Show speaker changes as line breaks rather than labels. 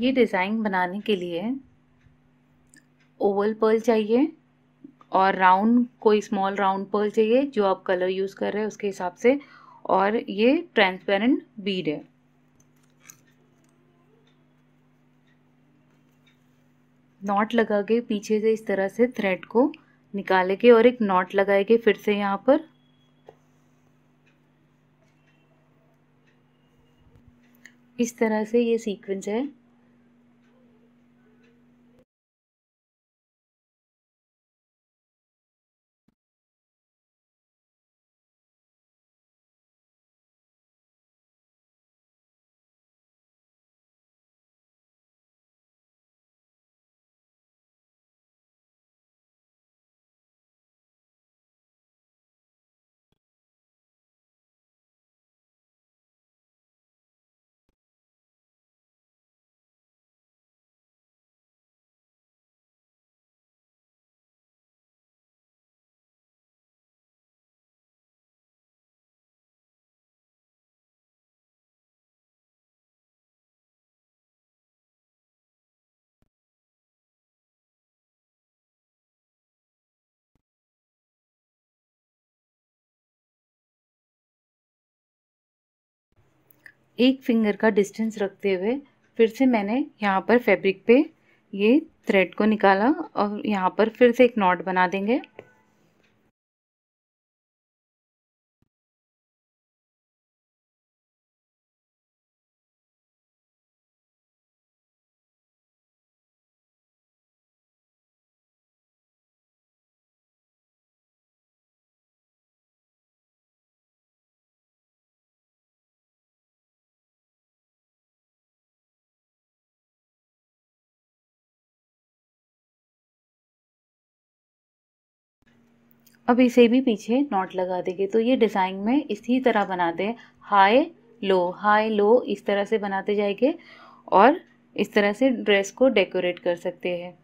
ये डिज़ाइन बनाने के लिए ओवल पर्ल चाहिए और राउंड कोई स्मॉल राउंड पर्ल चाहिए जो आप कलर यूज़ कर रहे हैं उसके हिसाब से और ये ट्रांसपेरेंट बीड है नॉट लगा के पीछे से इस तरह से थ्रेड को निकाले के और एक नॉट लगाए के फिर से यहाँ पर इस तरह से ये सीक्वेंस है एक फिंगर का डिस्टेंस रखते हुए फिर से मैंने यहाँ पर फैब्रिक पे ये थ्रेड को निकाला और यहाँ पर फिर से एक नॉट बना देंगे अब इसे भी पीछे नॉट लगा देंगे तो ये डिज़ाइन में इसी तरह बनाते हैं हाई लो हाई लो इस तरह से बनाते जाएंगे और इस तरह से ड्रेस को डेकोरेट कर सकते हैं